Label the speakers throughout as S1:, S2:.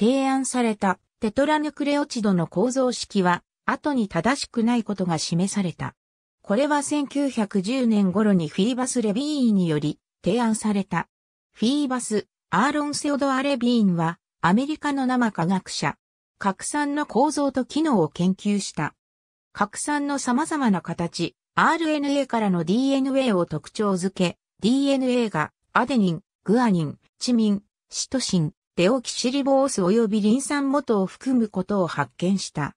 S1: 提案されたテトラヌクレオチドの構造式は後に正しくないことが示された。これは1910年頃にフィーバス・レビーンにより提案された。フィーバス、アーロン・セオドア・レビーンはアメリカの生科学者。核酸の構造と機能を研究した。核酸の様々な形、RNA からの DNA を特徴づけ、DNA がアデニン、グアニン、チミン、シトシン、デオキシリボース及びリン酸元を含むことを発見した。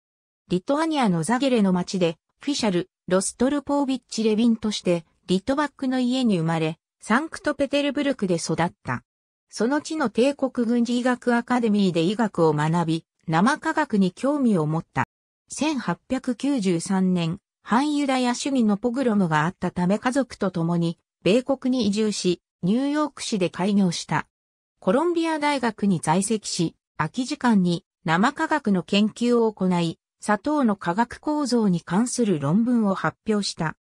S1: リトアニアのザゲレの町で、フィシャル、ロストルポービッチ・レビンとして、リトバックの家に生まれ、サンクトペテルブルクで育った。その地の帝国軍事医学アカデミーで医学を学び、生科学に興味を持った。1893年、反ユダヤ主義のポグロムがあったため家族と共に、米国に移住し、ニューヨーク市で開業した。コロンビア大学に在籍し、空き時間に生科学の研究を行い、砂糖の化学構造に関する論文を発表した。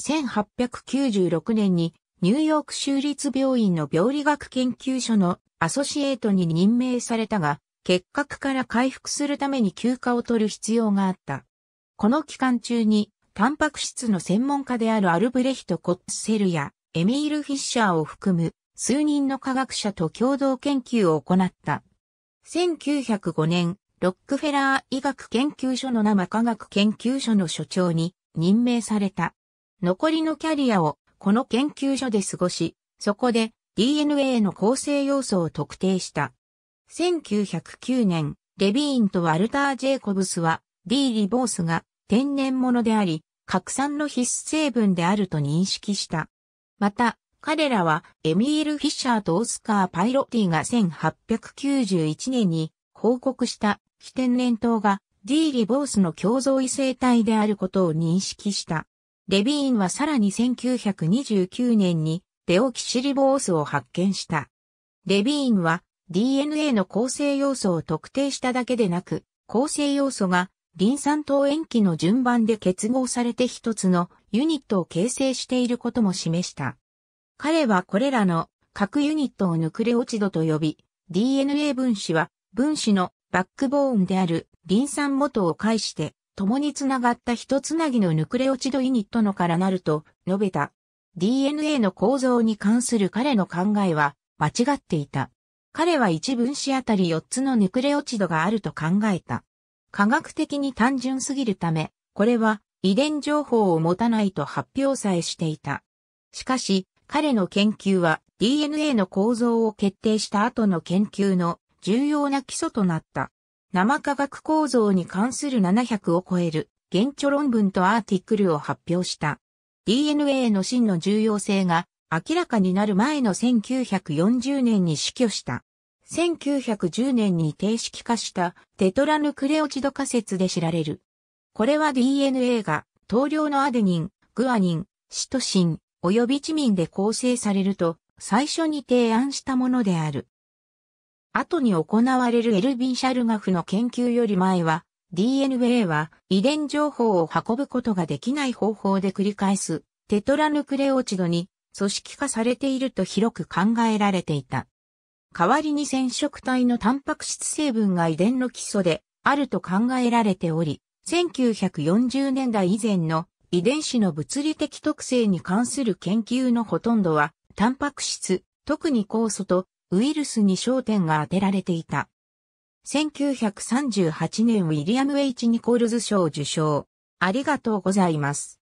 S1: 1896年にニューヨーク州立病院の病理学研究所のアソシエートに任命されたが、結核から回復するために休暇を取る必要があった。この期間中に、タンパク質の専門家であるアルブレヒト・コッツセルやエミール・フィッシャーを含む数人の科学者と共同研究を行った。1905年、ロックフェラー医学研究所の生科学研究所の所長に任命された。残りのキャリアをこの研究所で過ごし、そこで DNA の構成要素を特定した。1909年、レビーンとワルター・ジェイコブスは D リボースが天然物であり、拡散の必須成分であると認識した。また、彼らはエミール・フィッシャーとオスカー・パイロティが1891年に報告した非天然痘がディー・リボースの共造異性体であることを認識した。レビーンはさらに1929年にデオキシリボースを発見した。レビーンは DNA の構成要素を特定しただけでなく、構成要素がリン酸糖塩基の順番で結合されて一つのユニットを形成していることも示した。彼はこれらの核ユニットをヌクレオチドと呼び、DNA 分子は分子のバックボーンであるリン酸元を介して共につながった一つなぎのヌクレオチドユニットのからなると述べた。DNA の構造に関する彼の考えは間違っていた。彼は一分子あたり4つのヌクレオチドがあると考えた。科学的に単純すぎるため、これは遺伝情報を持たないと発表さえしていた。しかし、彼の研究は DNA の構造を決定した後の研究の重要な基礎となった。生化学構造に関する700を超える現著論文とアーティクルを発表した。DNA の真の重要性が明らかになる前の1940年に死去した。1910年に定式化したテトラヌクレオチド仮説で知られる。これは DNA が等量のアデニン、グアニン、シトシン、及び地民で構成されると最初に提案したものである。後に行われるエルビン・シャルガフの研究より前は、DNA は遺伝情報を運ぶことができない方法で繰り返すテトラヌクレオチドに組織化されていると広く考えられていた。代わりに染色体のタンパク質成分が遺伝の基礎であると考えられており、1940年代以前の遺伝子の物理的特性に関する研究のほとんどは、タンパク質、特に酵素とウイルスに焦点が当てられていた。1938年ウィリアム・ H・ ニコールズ賞受賞。ありがとうございます。